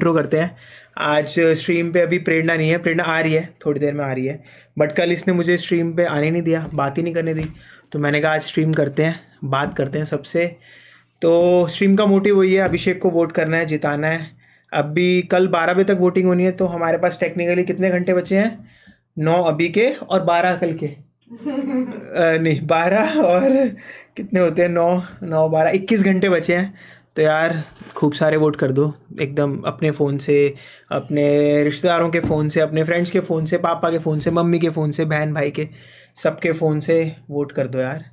Intro करते हैं आज स्ट्रीम पे अभी प्रेरणा नहीं है प्रेरणा आ रही है थोड़ी देर में आ रही है बट कल इसने मुझे स्ट्रीम पे आने नहीं दिया बात ही नहीं करने दी तो मैंने कहा आज स्ट्रीम करते हैं बात करते हैं सबसे तो स्ट्रीम का मोटिव वही है अभिषेक को वोट करना है जिताना है अभी कल बारह बजे तक वोटिंग होनी है तो हमारे पास टेक्निकली कितने घंटे बचे हैं नौ अभी के और बारह कल के नहीं बारह और कितने होते हैं नौ नौ बारह इक्कीस घंटे बचे हैं तो यार खूब सारे वोट कर दो एकदम अपने फ़ोन से अपने रिश्तेदारों के फ़ोन से अपने फ्रेंड्स के फ़ोन से पापा के फ़ोन से मम्मी के फ़ोन से बहन भाई के सबके फ़ोन से वोट कर दो यार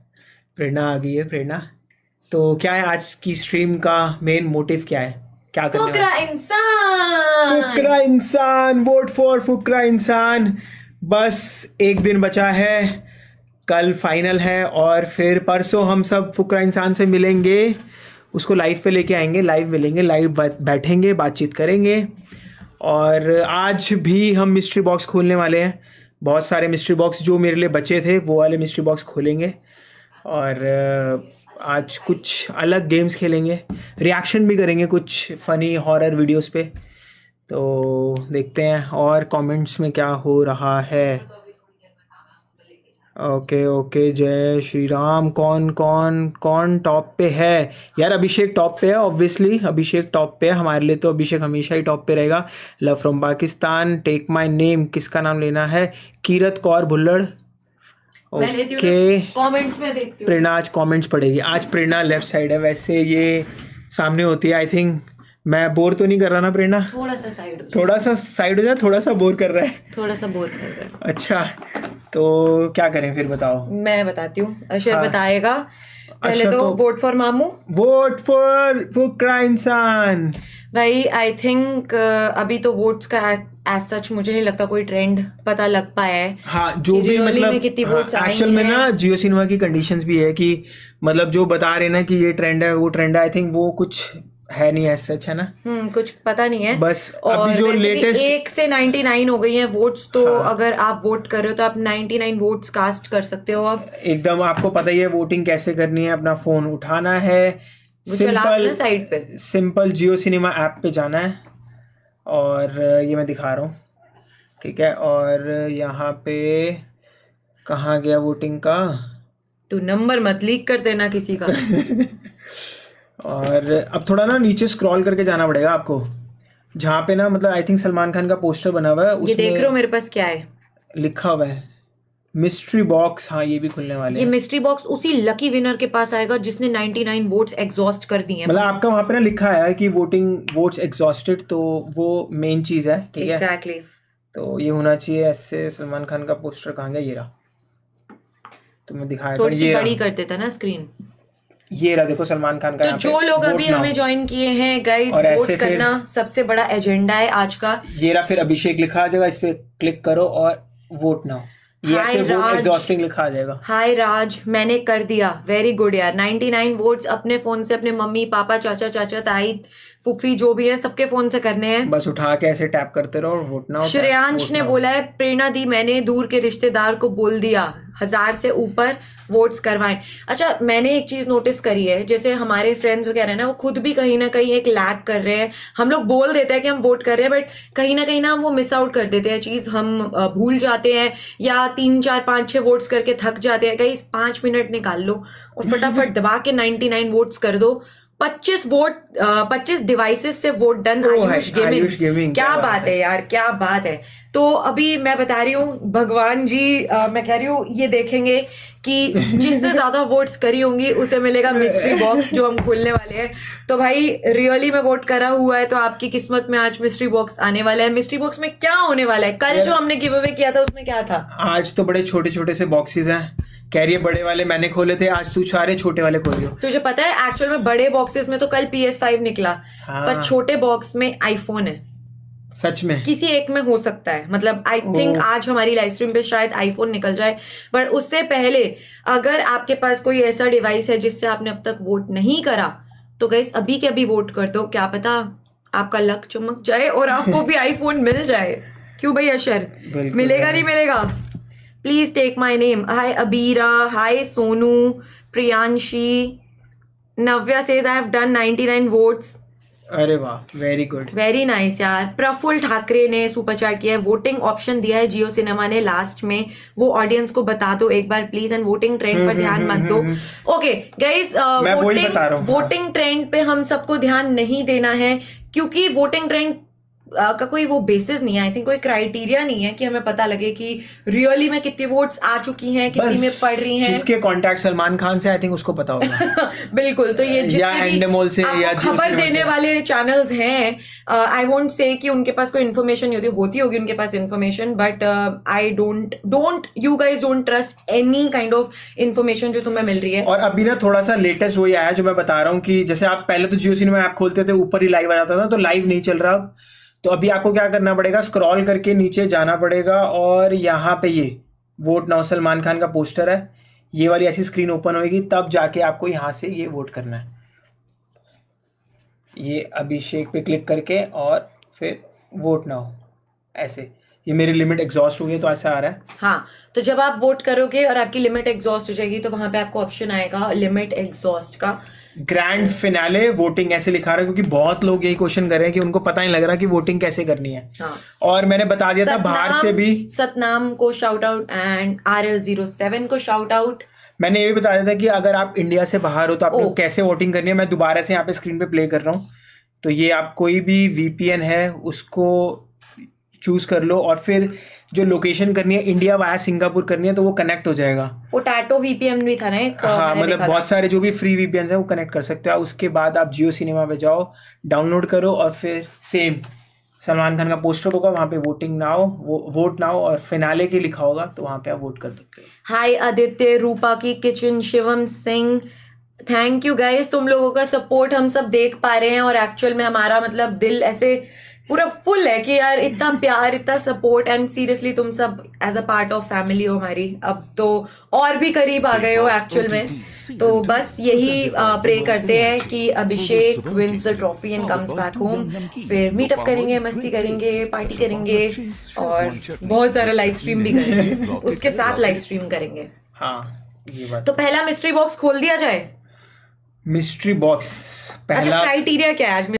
प्रेरणा आ गई है प्रेरणा तो क्या है आज की स्ट्रीम का मेन मोटिव क्या है क्या करना फुकरा इंसान फुकरा इंसान वोट फॉर फुकरा इंसान बस एक दिन बचा है कल फाइनल है और फिर परसों हम सब फुकरा इंसान से मिलेंगे उसको लाइव पे लेके आएंगे लाइव मिलेंगे लाइव बैठेंगे बातचीत करेंगे और आज भी हम मिस्ट्री बॉक्स खोलने वाले हैं बहुत सारे मिस्ट्री बॉक्स जो मेरे लिए बचे थे वो वाले मिस्ट्री बॉक्स खोलेंगे और आज कुछ अलग गेम्स खेलेंगे रिएक्शन भी करेंगे कुछ फ़नी हॉरर वीडियोस पे तो देखते हैं और कमेंट्स में क्या हो रहा है ओके ओके जय श्री राम कौन कौन कौन टॉप पे है यार अभिषेक टॉप पे है ऑब्वियसली अभिषेक टॉप पे है हमारे लिए तो अभिषेक हमेशा ही टॉप पे रहेगा love from Pakistan tech my name किसका नाम लेना है कीरत कौर भुल्लड़ ओके कमेंट्स में देखती प्रेरणा आज कमेंट्स पड़ेगी आज प्रेरणा लेफ्ट साइड है वैसे ये सामने होती है आई थिंक मैं बोर तो नहीं कर रहा ना प्रेरणा थोड़ा सा साइड थोड़ा सा साइड हो जाए थोड़ा सा बोर कर रहा है थोड़ा सा बोर कर रहा है अच्छा तो क्या करें फिर बताओ मैं बताती हूँ अशर हाँ। बताएगा पहले तो, वोट तो फॉर मामू वोट फॉर फुकरा इंसान भाई आई थिंक uh, अभी तो वोट्स का एज सच मुझे नहीं लगता कोई ट्रेंड पता लग पाया है हाँ जो भी मतलब हाँ, में कितनी वोट्स हाँ, एक्चुअल में ना जियो सिनेमा की कंडीशंस भी है कि मतलब जो बता रहे ना कि ये ट्रेंड है वो ट्रेंड है आई थिंक वो कुछ है नहीं एज सच है ना हम्म कुछ पता नहीं है बस और अभी जो लेटेस्ट एक से नाइनटी नाइन हो गई है वोट्स तो हाँ। अगर आप वोट कर रहे हो तो आप नाइनटी नाइन वोट्स कास्ट कर सकते हो अब एकदम आपको पता ही है वोटिंग कैसे करनी है अपना फोन उठाना है सिंपल साइड पे सिंपल जियो सिनेमा ऐप पे जाना है और ये मैं दिखा रहा हूँ ठीक है और यहाँ पे कहाँ गया वोटिंग का तू नंबर मत लीक कर देना किसी का और अब थोड़ा ना नीचे स्क्रॉल करके जाना पड़ेगा आपको जहाँ पे ना मतलब आई थिंक सलमान खान का पोस्टर बना हुआ है ये देख रहे हो मेरे पास क्या है लिखा हुआ है मिस्ट्री बॉक्स हाँ ये भी खुलने वाले ये मिस्ट्री बॉक्स उसी लकी विनर के पास आएगा जिसने 99 वोट्स एग्जॉस्ट कर दिए मतलब आपका वहाँ पे ना लिखा है कि वोटिंग वोट्स एग्जॉस्टेड तो वो मेन चीज है ठीक exactly. है एग्जैक्टली तो ये होना चाहिए ऐसे सलमान खान का पोस्टर कहाँ गया ये रहा तो मैं दिखाया थोड़ी बड़ी कर देता ना स्क्रीन ये रहा देखो सलमान खान का तो जो लोग अभी हमें ज्वाइन किए हैं गाइस वोट करना सबसे बड़ा एजेंडा है आज का ये रहा फिर अभिषेक लिखा आ जाएगा इस पे क्लिक करो और वोट नाउ एग्जॉस्टिंग लिखा आ जाएगा हाय राज मैंने कर दिया वेरी गुड यार 99 वोट्स अपने फोन से अपने मम्मी पापा चाचा चाचा ताई फुफी जो भी है सबके फोन से करने हैं बस उठा के ऐसे टैप करते रहो वोट ना श्रेयांश ने बोला है प्रेरणा दी मैंने दूर के रिश्तेदार को बोल दिया हज़ार से ऊपर वोट्स करवाएं अच्छा मैंने एक चीज़ नोटिस करी है जैसे हमारे फ्रेंड्स वगैरह ना वो खुद भी कहीं ना कहीं एक लैग कर रहे हैं हम लोग बोल देते हैं कि हम वोट कर रहे हैं बट कहीं ना कहीं ना हम वो मिस आउट कर देते हैं चीज़ हम भूल जाते हैं या तीन चार पाँच छः वोट्स करके थक जाते हैं कहीं पाँच मिनट निकाल लो और फटाफट दबा के नाइन्टी वोट्स कर दो पच्चीस वोट पच्चीस डिवाइसेस से vote done Ayush gaming, gaming क्या, बात है? है यार क्या बात है तो अभी मैं बता रही हूँ भगवान जी आ, मैं कह रही हूँ ये देखेंगे कि जिसने ज्यादा वोट्स करी होंगी उसे मिलेगा मिस्ट्री बॉक्स जो हम खोलने वाले हैं तो भाई रियली में वोट करा हुआ है तो आपकी किस्मत में आज मिस्ट्री बॉक्स आने वाला है मिस्ट्री बॉक्स में क्या होने वाला है कल जो हमने गिव अवे किया था उसमें क्या था आज तो बड़े छोटे छोटे से बॉक्सेस हैं कह रही है बड़े वाले मैंने खोले थे आज तू सारे छोटे वाले खोल रही तुझे पता है एक्चुअल में बड़े बॉक्सेस में तो कल पी एस फाइव निकला हाँ। पर छोटे बॉक्स में आईफोन है सच में किसी एक में हो सकता है मतलब आई थिंक आज हमारी लाइव स्ट्रीम पे शायद आईफोन निकल जाए पर उससे पहले अगर आपके पास कोई ऐसा डिवाइस है जिससे आपने अब तक वोट नहीं करा तो गई अभी के अभी वोट कर दो क्या पता आपका लक चमक जाए और आपको भी आईफोन मिल जाए क्यों भाई अशर मिलेगा नहीं मिलेगा please take my name hi Abira hi Sonu Priyanshi Navya says I have done nine votes अरे वाह वेरी गुड वेरी नाइस यार प्रफुल ठाकरे ने सुपर चैट किया है वोटिंग ऑप्शन दिया है जियो सिनेमा ने लास्ट में वो ऑडियंस को बता दो एक बार प्लीज एंड वोटिंग ट्रेंड पर हम्म, ध्यान हम्म, मत हम्म, दो okay guys voting voting trend पे हम सबको ध्यान नहीं देना है क्योंकि वोटिंग ट्रेंड का कोई वो बेसिस नहीं है आई थिंक कोई क्राइटेरिया नहीं है कि हमें पता लगे कि रियली में कितनी वोट्स आ चुकी हैं कितनी में पड़ रही हैं जिसके कांटेक्ट सलमान खान से आई थिंक उसको पता होगा बिल्कुल तो ये या एंडमोल से या खबर देने वाले चैनल्स हैं आई वोंट से कि उनके पास कोई इन्फॉर्मेशन होती होती होगी उनके पास information but I don't don't you guys don't trust any kind of information जो तुम्हें मिल रही है और अभी ना थोड़ा सा लेटेस्ट वही आया जो मैं बता रहा हूँ कि जैसे आप पहले तो जियो सिनेमा ऐप खोलते थे ऊपर ही लाइव आ जाता था तो लाइव नहीं चल रहा तो अभी आपको क्या करना पड़ेगा स्क्रॉल करके नीचे जाना पड़ेगा और यहाँ पे ये वोट नाउ सलमान खान का पोस्टर है ये वाली ऐसी स्क्रीन ओपन होगी तब जाके आपको यहाँ से ये वोट करना है ये अभिषेक पे क्लिक करके और फिर वोट नाउ ऐसे ये मेरी लिमिट एग्जॉस्ट हो गई तो ऐसा आ रहा है हाँ तो जब आप वोट करोगे और आपकी लिमिट एग्जॉस्ट हो जाएगी तो वहां पे आपको ऑप्शन आएगा लिमिट एग्जॉस्ट का ग्रैंड फिनाले वोटिंग ऐसे लिखा रहा है क्योंकि बहुत लोग यही क्वेश्चन कर रहे हैं कि उनको पता नहीं लग रहा कि वोटिंग कैसे करनी है हाँ। और मैंने बता दिया था बाहर से भी सतनाम को shout out and R L zero seven को शाउट आउट मैंने ये भी बता दिया था कि अगर आप इंडिया से बाहर हो तो आपको कैसे वोटिंग करनी है मैं दोबारा से यहाँ पे स्क्रीन पे प्ले कर रहा हूँ तो ये आप कोई भी वीपीएन है उसको चूज़ कर लो और फिर जो लोकेशन करनी है इंडिया वाया सिंगापुर करनी है तो वो कनेक्ट हो जाएगा वो टाटो वीपीएम भी था ना एक हाँ मतलब बहुत सारे जो भी फ्री वीपीएम है वो कनेक्ट कर सकते हो उसके बाद आप जियो सिनेमा पे जाओ डाउनलोड करो और फिर सेम सलमान खान का पोस्टर होगा वहाँ पे वोटिंग नाउ वो वोट नाउ और फिनाले के लिखा होगा तो वहाँ पे आप वोट कर सकते हो हाय आदित्य रूपा की kitchen Shivam Singh thank you guys तुम लोगों का सपोर्ट हम सब देख पा रहे हैं और एक्चुअल में हमारा मतलब दिल ऐसे पूरा फुल है कि यार इतना प्यार इतना सपोर्ट एंड सीरियसली तुम सब as a part of family हो हमारी अब तो और भी करीब आ गए हो एक्चुअल तो में तो बस यही प्रे करते हैं कि तो Abhishek wins the trophy and comes back home फिर मीटअप तो करेंगे मस्ती करेंगे पार्टी करेंगे और बहुत सारा लाइव स्ट्रीम भी करेंगे उसके साथ लाइव स्ट्रीम करेंगे हाँ, तो पहला मिस्ट्री बॉक्स खोल दिया जाए मिस्ट्री अच्छा, बॉक्स पहला क्राइटेरिया क्या है आज